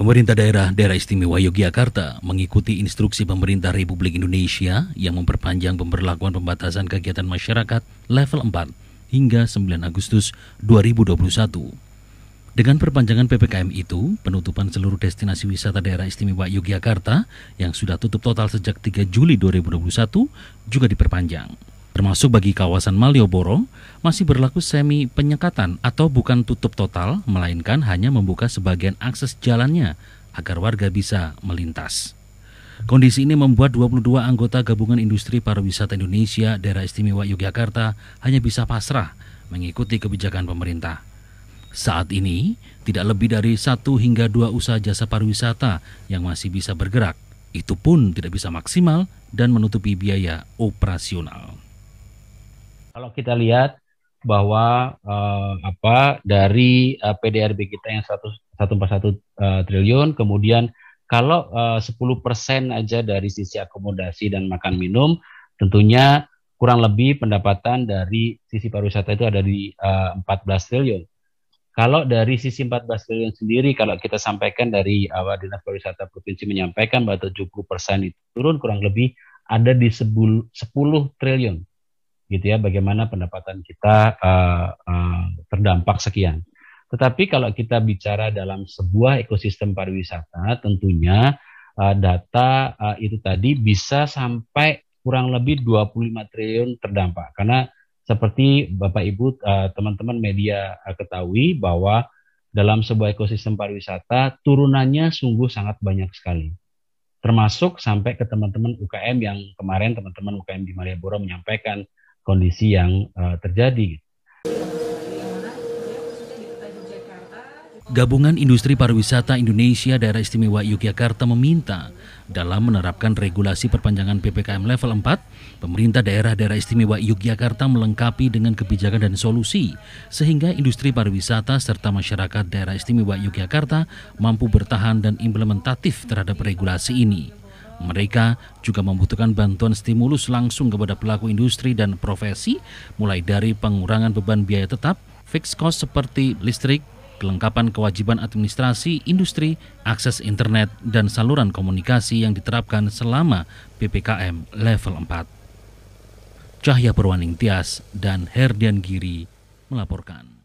Pemerintah daerah Daerah Istimewa Yogyakarta mengikuti instruksi pemerintah Republik Indonesia yang memperpanjang pemberlakuan pembatasan kegiatan masyarakat level 4 hingga 9 Agustus 2021. Dengan perpanjangan PPKM itu, penutupan seluruh destinasi wisata daerah istimewa Yogyakarta yang sudah tutup total sejak 3 Juli 2021 juga diperpanjang termasuk bagi kawasan Malioboro, masih berlaku semi penyekatan atau bukan tutup total, melainkan hanya membuka sebagian akses jalannya agar warga bisa melintas. Kondisi ini membuat 22 anggota gabungan industri pariwisata Indonesia daerah istimewa Yogyakarta hanya bisa pasrah mengikuti kebijakan pemerintah. Saat ini, tidak lebih dari satu hingga dua usaha jasa pariwisata yang masih bisa bergerak. Itu pun tidak bisa maksimal dan menutupi biaya operasional. Kalau kita lihat bahwa uh, apa dari uh, eh, PDRB kita yang 141 uh, eh, triliun kemudian kalau uh, 10% aja dari sisi akomodasi dan makan minum tentunya kurang lebih pendapatan dari sisi pariwisata itu ada di uh, 14 triliun. Kalau dari sisi 14 triliun sendiri kalau kita sampaikan dari awal Dinas Pariwisata Provinsi menyampaikan bahwa 70% itu turun kurang lebih ada di 10 triliun gitu ya bagaimana pendapatan kita uh, uh, terdampak sekian. Tetapi kalau kita bicara dalam sebuah ekosistem pariwisata, tentunya uh, data uh, itu tadi bisa sampai kurang lebih 25 triliun terdampak karena seperti Bapak Ibu teman teman-teman media uh, ketahui bahwa dalam sebuah ekosistem pariwisata turunannya sungguh sangat banyak sekali. Termasuk sampai ke teman-teman UKM yang kemarin teman-teman UKM di Malioboro menyampaikan kondisi yang uh, terjadi. Gabungan Industri Pariwisata Indonesia Daerah Istimewa Yogyakarta meminta dalam menerapkan regulasi perpanjangan PPKM level 4, pemerintah daerah-daerah istimewa Yogyakarta melengkapi dengan kebijakan dan solusi sehingga industri pariwisata serta masyarakat daerah istimewa Yogyakarta mampu bertahan dan implementatif terhadap regulasi ini. Mereka juga membutuhkan bantuan stimulus langsung kepada pelaku industri dan profesi, mulai dari pengurangan beban biaya tetap, fixed cost seperti listrik, kelengkapan kewajiban administrasi, industri, akses internet, dan saluran komunikasi yang diterapkan selama PPKM level 4. Cahya Perwaning Tias dan Herdian Giri melaporkan.